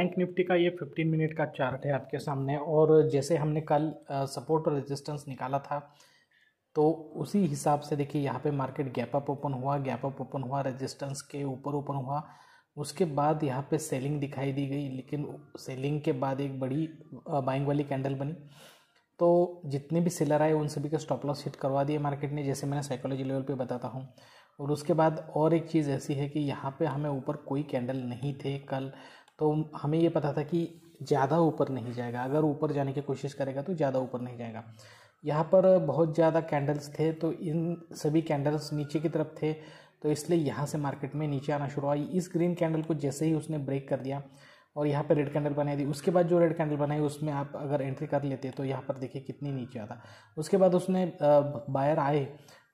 bank Nifty का ये 15 minute का चार्ट है आपके सामने और जैसे हमने कल सपोर्ट और रेजिस्टेंस निकाला था तो उसी हिसाब से देखिए यहाँ पे मार्केट गैप अप ओपन हुआ गैप अप ओपन हुआ रेजिस्टेंस के ऊपर ओपन हुआ उसके बाद यहाँ पे सेलिंग दिखाई दी गई लेकिन सेलिंग के बाद एक बड़ी बाइंग वाली कैंडल बनी तो जितने भी सेलर आए उन सभी के स्टॉप लॉस हिट करवा दिए मार्केट ने जैसे मैंने साइकोलॉजी लेवल पे बताता हूँ और उसके बाद और एक चीज़ ऐसी है कि यहाँ पे हमें ऊपर कोई कैंडल नहीं थे कल तो हमें ये पता था कि ज़्यादा ऊपर नहीं जाएगा अगर ऊपर जाने की कोशिश करेगा तो ज़्यादा ऊपर नहीं जाएगा यहाँ पर बहुत ज़्यादा कैंडल्स थे तो इन सभी कैंडल्स नीचे की तरफ थे तो इसलिए यहाँ से मार्केट में नीचे आना शुरू हुआ इस ग्रीन कैंडल को जैसे ही उसने ब्रेक कर दिया और यहाँ पर रेड कैंडल बनाई दी उसके बाद जो रेड कैंडल बनाई उसमें आप अगर एंट्री कर लेते तो यहाँ पर देखिए कितनी नीचे आता उसके बाद उसने बायर आए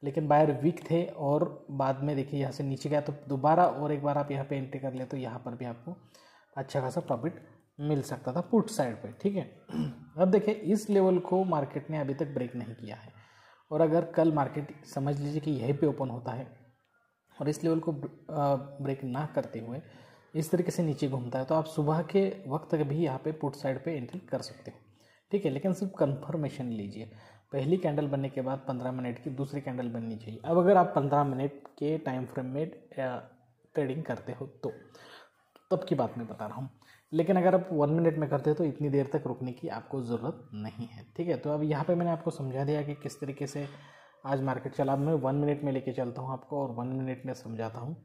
लेकिन बायर वीक थे और बाद में देखिए यहाँ से नीचे गया तो दोबारा और एक बार आप यहाँ पर एंट्री कर ले तो यहाँ पर भी आपको अच्छा खासा प्रॉफिट मिल सकता था पुट साइड पे ठीक है अब देखिए इस लेवल को मार्केट ने अभी तक ब्रेक नहीं किया है और अगर कल मार्केट समझ लीजिए कि यहीं पे ओपन होता है और इस लेवल को ब्रेक ना करते हुए इस तरीके से नीचे घूमता है तो आप सुबह के वक्त भी यहाँ पे पुट साइड पे एंट्री कर सकते हो ठीक है लेकिन सिर्फ कंफर्मेशन लीजिए पहली कैंडल बनने के बाद पंद्रह मिनट की दूसरी कैंडल बननी चाहिए अब अगर आप पंद्रह मिनट के टाइम फ्रेम में ट्रेडिंग करते हो तो तब की बात मैं बता रहा हूँ लेकिन अगर आप वन मिनट में करते हो तो इतनी देर तक रुकने की आपको ज़रूरत नहीं है ठीक है तो अब यहाँ पे मैंने आपको समझा दिया कि किस तरीके से आज मार्केट चला अब मैं वन मिनट में लेके चलता हूँ आपको और वन मिनट में समझाता हूँ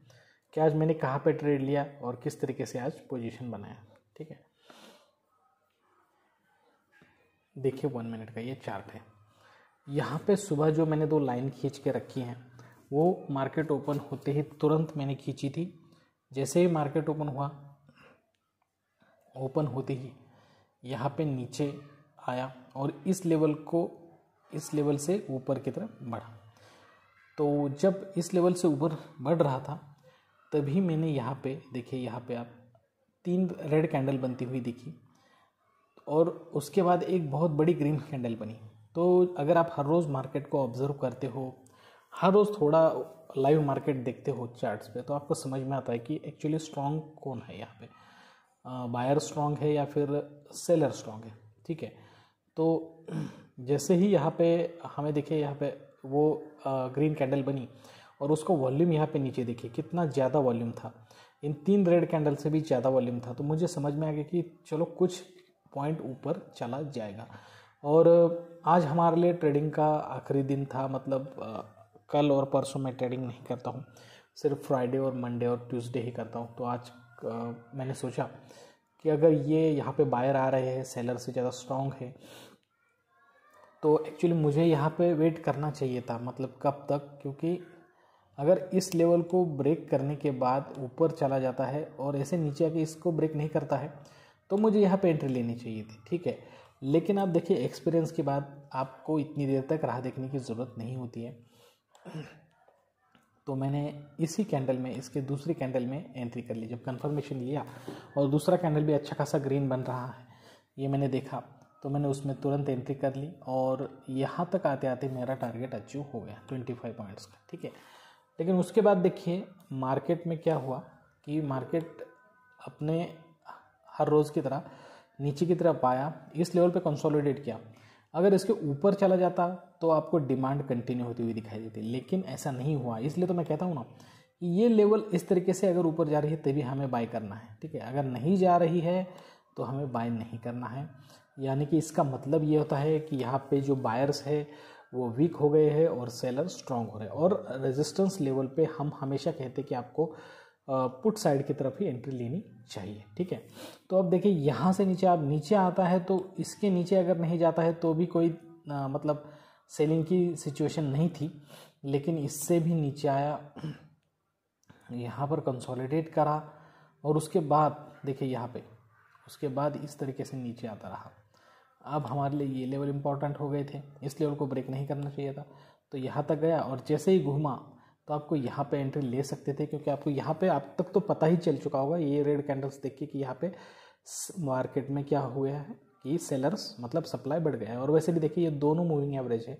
कि आज मैंने कहाँ पर ट्रेड लिया और किस तरीके से आज पोजिशन बनाया ठीक है देखिए वन मिनट का ये चार्ट है यहाँ पे सुबह जो मैंने दो लाइन खींच के रखी हैं वो मार्केट ओपन होते ही तुरंत मैंने खींची थी जैसे ही मार्केट ओपन हुआ ओपन होते ही यहाँ पे नीचे आया और इस लेवल को इस लेवल से ऊपर की तरफ बढ़ा तो जब इस लेवल से ऊपर बढ़ रहा था तभी मैंने यहाँ पे देखिए यहाँ पे आप तीन रेड कैंडल बनती हुई दिखी और उसके बाद एक बहुत बड़ी ग्रीन कैंडल बनी तो अगर आप हर रोज़ मार्केट को ऑब्ज़र्व करते हो हर रोज़ थोड़ा लाइव मार्केट देखते हो चार्ट्स पे तो आपको समझ में आता है कि एक्चुअली स्ट्रांग कौन है यहाँ पे बायर स्ट्रांग है या फिर सेलर स्ट्रांग है ठीक है तो जैसे ही यहाँ पे हमें देखिए यहाँ पे वो ग्रीन कैंडल बनी और उसका वॉल्यूम यहाँ पे नीचे देखिए कितना ज़्यादा वॉल्यूम था इन तीन रेड कैंडल से भी ज़्यादा वॉल्यूम था तो मुझे समझ में आ गया कि चलो कुछ पॉइंट ऊपर चला जाएगा और आज हमारे लिए ट्रेडिंग का आखिरी दिन था मतलब कल और परसों मैं ट्रेडिंग नहीं करता हूँ सिर्फ फ्राइडे और मंडे और ट्यूसडे ही करता हूँ तो आज आ, मैंने सोचा कि अगर ये यहाँ पे बायर आ रहे हैं सेलर से ज़्यादा स्ट्रॉन्ग है तो एक्चुअली मुझे यहाँ पे वेट करना चाहिए था मतलब कब तक क्योंकि अगर इस लेवल को ब्रेक करने के बाद ऊपर चला जाता है और ऐसे नीचे आके इसको ब्रेक नहीं करता है तो मुझे यहाँ पे एंट्री लेनी चाहिए थी ठीक है लेकिन आप देखिए एक्सपीरियंस के बाद आपको इतनी देर तक राह देखने की ज़रूरत नहीं होती है तो मैंने इसी कैंडल में इसके दूसरी कैंडल में एंट्री कर ली जब कंफर्मेशन लिया और दूसरा कैंडल भी अच्छा खासा ग्रीन बन रहा है ये मैंने देखा तो मैंने उसमें तुरंत एंट्री कर ली और यहाँ तक आते आते मेरा टारगेट अचीव हो गया ट्वेंटी फाइव पॉइंट्स का ठीक है लेकिन उसके बाद देखिए मार्केट में क्या हुआ कि मार्केट अपने हर रोज़ की तरह नीचे की तरफ आया इस लेवल पे कंसोलिडेट किया अगर इसके ऊपर चला जाता तो आपको डिमांड कंटिन्यू होती हुई दिखाई देती लेकिन ऐसा नहीं हुआ इसलिए तो मैं कहता हूँ ना कि ये लेवल इस तरीके से अगर ऊपर जा रही है तभी हमें बाय करना है ठीक है अगर नहीं जा रही है तो हमें बाय नहीं करना है यानी कि इसका मतलब ये होता है कि यहाँ पे जो बायर्स है वो वीक हो गए हैं और सेलर स्ट्रांग हो रहे हैं और रेजिस्टेंस लेवल पे हम हमेशा कहते हैं कि आपको पुट साइड की तरफ ही एंट्री लेनी चाहिए ठीक है तो अब देखिए यहाँ से नीचे आप नीचे आता है तो इसके नीचे अगर नहीं जाता है तो भी कोई आ, मतलब सेलिंग की सिचुएशन नहीं थी लेकिन इससे भी नीचे आया यहाँ पर कंसोलिडेट करा और उसके बाद देखिए यहाँ पे उसके बाद इस तरीके से नीचे आता रहा अब हमारे लिए ये लेवल इंपॉर्टेंट हो गए थे इस लेवल को ब्रेक नहीं करना चाहिए था तो यहाँ तक गया और जैसे ही घूमा तो आपको यहाँ पे एंट्री ले सकते थे क्योंकि आपको यहाँ पे आप तक तो पता ही चल चुका होगा ये रेड कैंडल्स देख के कि यहाँ पे मार्केट में क्या हुआ है कि सेलर्स मतलब सप्लाई बढ़ गया है और वैसे भी देखिए ये दोनों मूविंग एवरेज है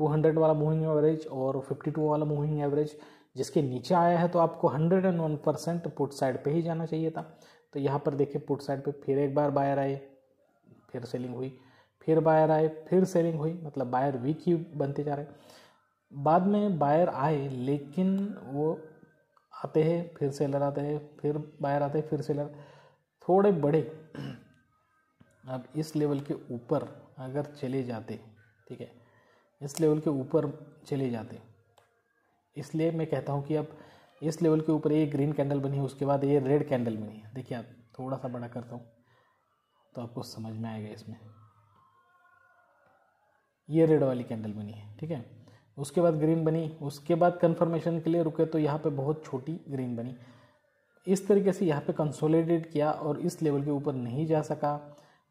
200 वाला मूविंग एवरेज और 52 वाला मूविंग एवरेज जिसके नीचे आया है तो आपको 101 परसेंट पुट साइड पे ही जाना चाहिए था तो यहाँ पर देखिए पुट साइड पे फिर एक बार बायर आए फिर सेलिंग हुई फिर बायर आए फिर सेलिंग हुई मतलब बायर वीक ही बनते जा रहे बाद में बायर आए लेकिन वो आते हैं फिर सेलर आते हैं फिर बायर आते हैं फिर सेलर थोड़े बड़े अब इस लेवल के ऊपर अगर चले जाते ठीक है इस लेवल के ऊपर चले जाते इसलिए मैं कहता हूँ कि अब इस लेवल के ऊपर ये ग्रीन कैंडल बनी है उसके बाद ये रेड कैंडल बनी है देखिए आप थोड़ा सा बड़ा करता हूँ तो आपको समझ में आएगा इसमें ये रेड वाली कैंडल बनी है ठीक है उसके बाद ग्रीन बनी उसके बाद कन्फर्मेशन के लिए रुके तो यहाँ पे बहुत छोटी ग्रीन बनी इस तरीके से यहाँ पे कंसोलिडेट किया और इस लेवल के ऊपर नहीं जा सका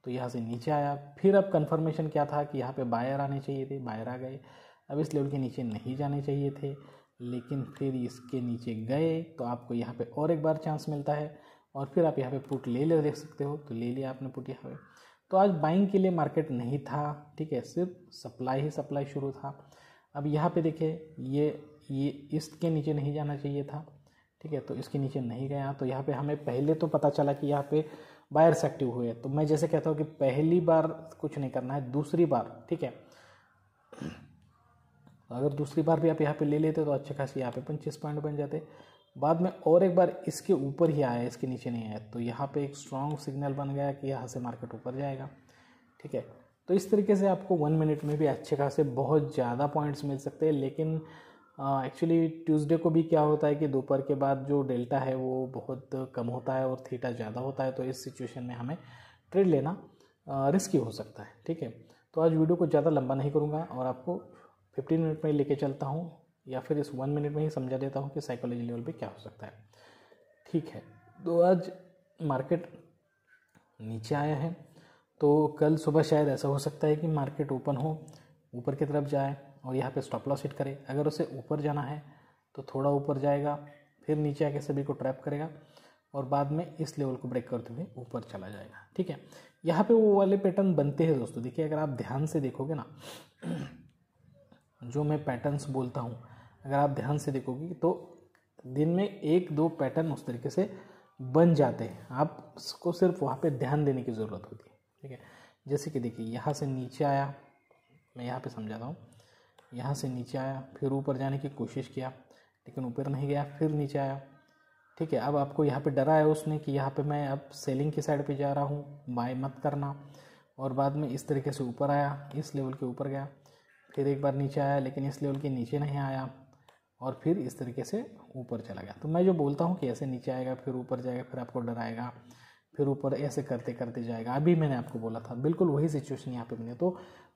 तो यहाँ से नीचे आया फिर अब कन्फर्मेशन क्या था कि यहाँ पे बायर आने चाहिए थे बायर आ गए अब इस लेवल के नीचे नहीं जाने चाहिए थे लेकिन फिर इसके नीचे गए तो आपको यहाँ पे और एक बार चांस मिलता है और फिर आप यहाँ पे पुट ले ले देख सकते हो तो ले लिया आपने पुट यहाँ पे तो आज बाइंग के लिए मार्केट नहीं था ठीक है सिर्फ सप्लाई ही सप्लाई शुरू था अब यहाँ पे देखिए ये ये इसके नीचे नहीं जाना चाहिए था ठीक है तो इसके नीचे नहीं गया तो यहाँ पे हमें पहले तो पता चला कि यहाँ पे वायर्स एक्टिव हुए तो मैं जैसे कहता हूँ कि पहली बार कुछ नहीं करना है दूसरी बार ठीक है अगर दूसरी बार भी आप यहाँ पे ले लेते तो अच्छे खासी यहाँ पे पंचीस पॉइंट बन जाते बाद में और एक बार इसके ऊपर ही आया इसके नीचे नहीं आया तो यहाँ पे एक स्ट्रॉन्ग सिग्नल बन गया कि यहाँ से मार्केट ऊपर जाएगा ठीक है तो इस तरीके से आपको वन मिनट में भी अच्छे खासे बहुत ज़्यादा पॉइंट्स मिल सकते हैं लेकिन एक्चुअली ट्यूसडे को भी क्या होता है कि दोपहर के बाद जो डेल्टा है वो बहुत कम होता है और थीटा ज़्यादा होता है तो इस सिचुएशन में हमें ट्रेड लेना रिस्की हो सकता है ठीक है तो आज वीडियो को ज़्यादा लंबा नहीं करूँगा और आपको फिफ्टीन मिनट में लेके चलता हूँ या फिर इस वन मिनट में ही समझा देता हूँ कि साइकोलॉजी लेवल पे क्या हो सकता है ठीक है तो आज मार्केट नीचे आया है तो कल सुबह शायद ऐसा हो सकता है कि मार्केट ओपन हो ऊपर की तरफ जाए और यहाँ पे स्टॉप लॉस हिट करे अगर उसे ऊपर जाना है तो थोड़ा ऊपर जाएगा फिर नीचे आके सभी को ट्रैप करेगा और बाद में इस लेवल को ब्रेक करते हुए ऊपर चला जाएगा ठीक है यहाँ पे वो वाले पैटर्न बनते हैं दोस्तों देखिए अगर आप ध्यान से देखोगे ना जो मैं पैटर्न्स बोलता हूँ अगर आप ध्यान से देखोगे तो दिन में एक दो पैटर्न उस तरीके से बन जाते हैं आपको सिर्फ वहाँ पे ध्यान देने की ज़रूरत होती है ठीक है जैसे कि देखिए यहाँ से नीचे आया मैं यहाँ पे समझाता हूँ यहाँ से नीचे आया फिर ऊपर जाने की कोशिश किया लेकिन ऊपर नहीं गया फिर नीचे आया ठीक है अब आपको यहाँ पे डरा है उसने कि यहाँ पे मैं अब सेलिंग की साइड पे जा रहा हूँ बाय मत करना और बाद में इस तरीके से ऊपर आया इस लेवल के ऊपर गया फिर एक बार नीचे आया लेकिन इस लेवल के नीचे नहीं आया और फिर इस तरीके से ऊपर चला गया तो मैं जो बोलता हूँ कि ऐसे नीचे आएगा फिर ऊपर जाएगा फिर आपको डराएगा फिर ऊपर ऐसे करते करते जाएगा अभी मैंने आपको बोला था बिल्कुल वही सिचुएशन यहाँ पे बने तो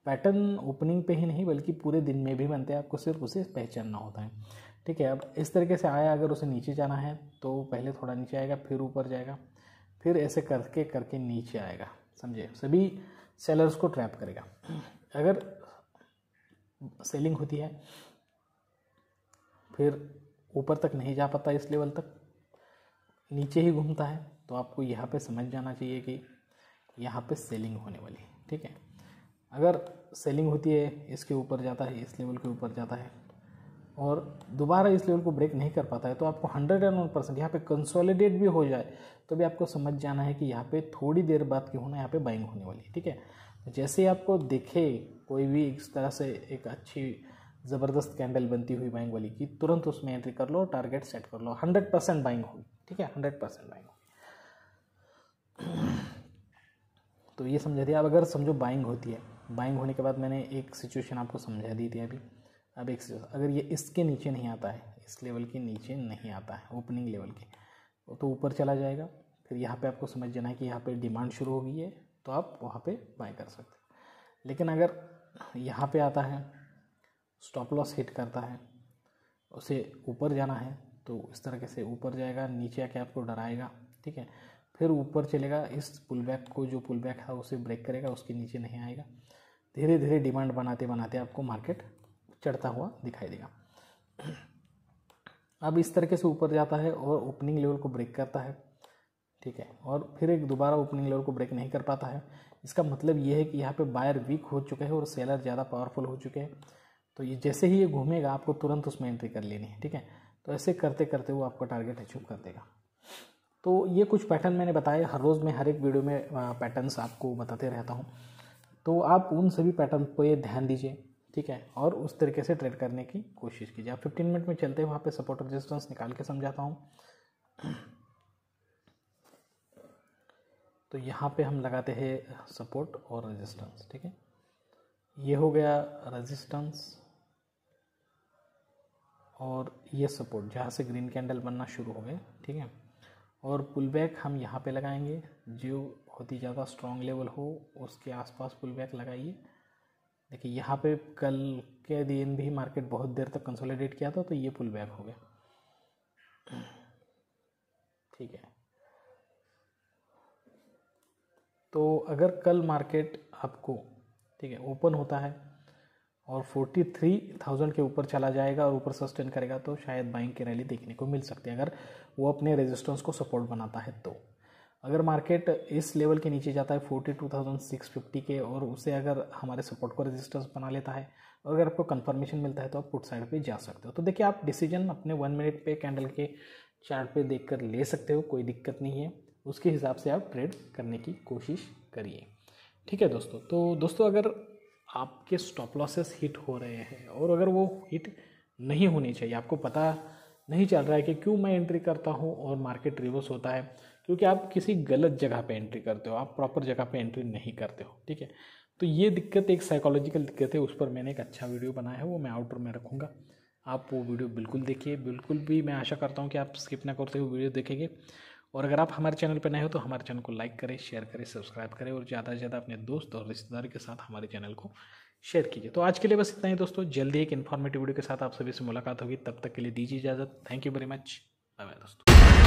पैटर्न ओपनिंग पे ही नहीं बल्कि पूरे दिन में भी बनते हैं आपको सिर्फ उसे पहचानना होता है ठीक है अब इस तरीके से आया अगर उसे नीचे जाना है तो पहले थोड़ा नीचे आएगा फिर ऊपर जाएगा फिर ऐसे करके करके नीचे आएगा समझे सभी सेलर्स को ट्रैप करेगा अगर सेलिंग होती है फिर ऊपर तक नहीं जा पाता इस लेवल तक नीचे ही घूमता है तो आपको यहाँ पे समझ जाना चाहिए कि यहाँ पे सेलिंग होने वाली है ठीक है अगर सेलिंग होती है इसके ऊपर जाता है इस लेवल के ऊपर जाता है और दोबारा इस लेवल को ब्रेक नहीं कर पाता है तो आपको हंड्रेड एंड वन परसेंट यहाँ पर कंसोलिडेट भी हो जाए तो भी आपको समझ जाना है कि यहाँ पे थोड़ी देर बाद क्यों होना यहाँ पे बाइंग होने वाली है ठीक है तो जैसे आपको देखे कोई भी इस तरह से एक अच्छी ज़बरदस्त कैंडल बनती हुई बाइंग वाली की तुरंत उसमें एंट्री कर लो टारगेट सेट कर लो हंड्रेड परसेंट बाइंग होगी ठीक है हंड्रेड परसेंट बाइंग होगी तो ये समझा दिया अब अगर समझो बाइंग होती है बाइंग होने के बाद मैंने एक सिचुएशन आपको समझा दी थी अभी अब एक अगर ये इसके नीचे नहीं आता है इस लेवल के नीचे नहीं आता है ओपनिंग लेवल के तो ऊपर चला जाएगा फिर यहाँ पे आपको समझ जाना है कि यहाँ पे डिमांड शुरू हो गई है तो आप वहाँ पे बाय कर सकते हो लेकिन अगर यहाँ पे आता है स्टॉप लॉस हिट करता है उसे ऊपर जाना है तो इस तरह से ऊपर जाएगा नीचे आके आपको डराएगा ठीक है फिर ऊपर चलेगा इस पुल बैक को जो पुल बैक है उसे ब्रेक करेगा उसके नीचे नहीं आएगा धीरे धीरे डिमांड बनाते बनाते आपको मार्केट चढ़ता हुआ दिखाई देगा अब इस तरीके से ऊपर जाता है और ओपनिंग लेवल को ब्रेक करता है ठीक है और फिर एक दोबारा ओपनिंग लेवल को ब्रेक नहीं कर पाता है इसका मतलब ये है कि यहाँ पे बायर वीक हो चुके हैं और सेलर ज़्यादा पावरफुल हो चुके हैं तो ये जैसे ही ये घूमेगा आपको तुरंत उसमें एंट्री कर लेनी है ठीक है तो ऐसे करते करते वो आपका टारगेट अचीव कर देगा तो ये कुछ पैटर्न मैंने बताए हर रोज़ मैं हर एक वीडियो में पैटर्न्स आपको बताते रहता हूँ तो आप उन सभी पैटर्न पर ध्यान दीजिए ठीक है और उस तरीके से ट्रेड करने की कोशिश कीजिए आप फिफ्टीन मिनट में चलते हैं वहाँ पर सपोर्ट रेजिस्टेंस निकाल के समझाता हूँ तो यहाँ पे हम लगाते हैं सपोर्ट और रेजिस्टेंस ठीक है ये हो गया रेजिस्टेंस और ये सपोर्ट जहाँ से ग्रीन कैंडल बनना शुरू हो गए ठीक है और पुल बैक हम यहाँ पे लगाएंगे जो बहुत ही ज़्यादा स्ट्रॉन्ग लेवल हो उसके आसपास पुल बैक लगाइए देखिए यहाँ पे कल के दिन भी मार्केट बहुत देर तक कंसोलिडेट किया था तो ये पुल बैक हो गया ठीक है तो अगर कल मार्केट आपको ठीक है ओपन होता है और 43,000 के ऊपर चला जाएगा और ऊपर सस्टेन करेगा तो शायद बाइंग की रैली देखने को मिल सकती है अगर वो अपने रेजिस्टेंस को सपोर्ट बनाता है तो अगर मार्केट इस लेवल के नीचे जाता है 42,650 के और उसे अगर हमारे सपोर्ट को रेजिस्टेंस बना लेता है और अगर आपको कंफर्मेशन मिलता है तो आप पुट साइड पे जा सकते हो तो देखिए आप डिसीजन अपने वन मिनट पे कैंडल के चार्ट पे देख कर ले सकते हो कोई दिक्कत नहीं है उसके हिसाब से आप ट्रेड करने की कोशिश करिए ठीक है दोस्तों तो दोस्तों अगर आपके स्टॉप लॉसेस हिट हो रहे हैं और अगर वो हिट नहीं होनी चाहिए आपको पता नहीं चल रहा है कि क्यों मैं एंट्री करता हूँ और मार्केट रिवर्स होता है क्योंकि आप किसी गलत जगह पे एंट्री करते हो आप प्रॉपर जगह पे एंट्री नहीं करते हो ठीक है तो ये दिक्कत एक साइकोलॉजिकल दिक्कत है उस पर मैंने एक अच्छा वीडियो बनाया है वो मैं आउटडोर में रखूँगा आप वो वीडियो बिल्कुल देखिए बिल्कुल भी मैं आशा करता हूँ कि आप स्किप ना करते हुए वीडियो देखेंगे और अगर आप हमारे चैनल पर नए हो तो हमारे चैनल को लाइक करें शेयर करें सब्सक्राइब करें और ज़्यादा से ज़्यादा अपने दोस्त और रिश्तेदार के साथ हमारे चैनल को शेयर कीजिए तो आज के लिए बस इतना ही दोस्तों जल्दी एक इन्फॉर्मेटिव वीडियो के साथ आप सभी से मुलाकात होगी तब तक के लिए दीजिए इजाज़त thank you very much bye bye दोस्तों